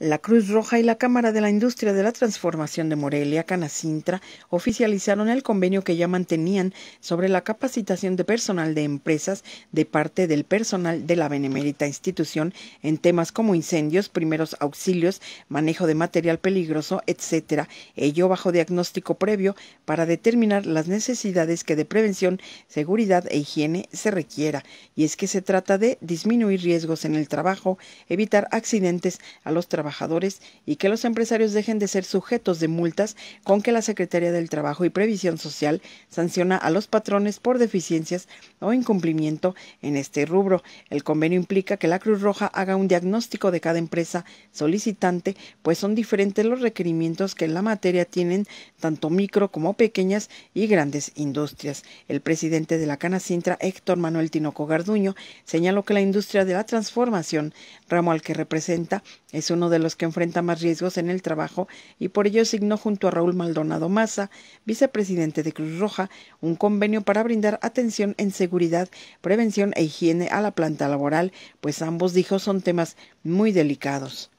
La Cruz Roja y la Cámara de la Industria de la Transformación de Morelia, Canacintra, oficializaron el convenio que ya mantenían sobre la capacitación de personal de empresas de parte del personal de la benemérita institución en temas como incendios, primeros auxilios, manejo de material peligroso, etc. Ello bajo diagnóstico previo para determinar las necesidades que de prevención, seguridad e higiene se requiera. Y es que se trata de disminuir riesgos en el trabajo, evitar accidentes a los trabajadores trabajadores y que los empresarios dejen de ser sujetos de multas con que la Secretaría del Trabajo y Previsión Social sanciona a los patrones por deficiencias o incumplimiento en este rubro. El convenio implica que la Cruz Roja haga un diagnóstico de cada empresa solicitante, pues son diferentes los requerimientos que en la materia tienen tanto micro como pequeñas y grandes industrias. El presidente de la Canacintra, Héctor Manuel Tinoco Garduño, señaló que la industria de la transformación, ramo al que representa, es uno de los que enfrenta más riesgos en el trabajo y por ello signó junto a Raúl Maldonado Maza, vicepresidente de Cruz Roja, un convenio para brindar atención en seguridad, prevención e higiene a la planta laboral, pues ambos dijo son temas muy delicados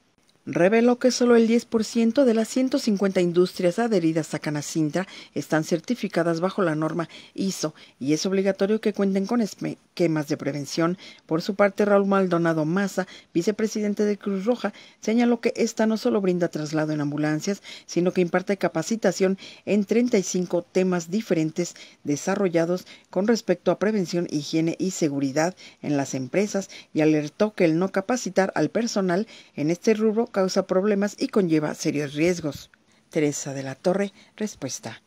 reveló que solo el 10% de las 150 industrias adheridas a Canacintra están certificadas bajo la norma ISO y es obligatorio que cuenten con esquemas de prevención. Por su parte, Raúl Maldonado Maza, vicepresidente de Cruz Roja, señaló que esta no solo brinda traslado en ambulancias, sino que imparte capacitación en 35 temas diferentes desarrollados con respecto a prevención, higiene y seguridad en las empresas y alertó que el no capacitar al personal en este rubro causa problemas y conlleva serios riesgos. Teresa de la Torre, respuesta.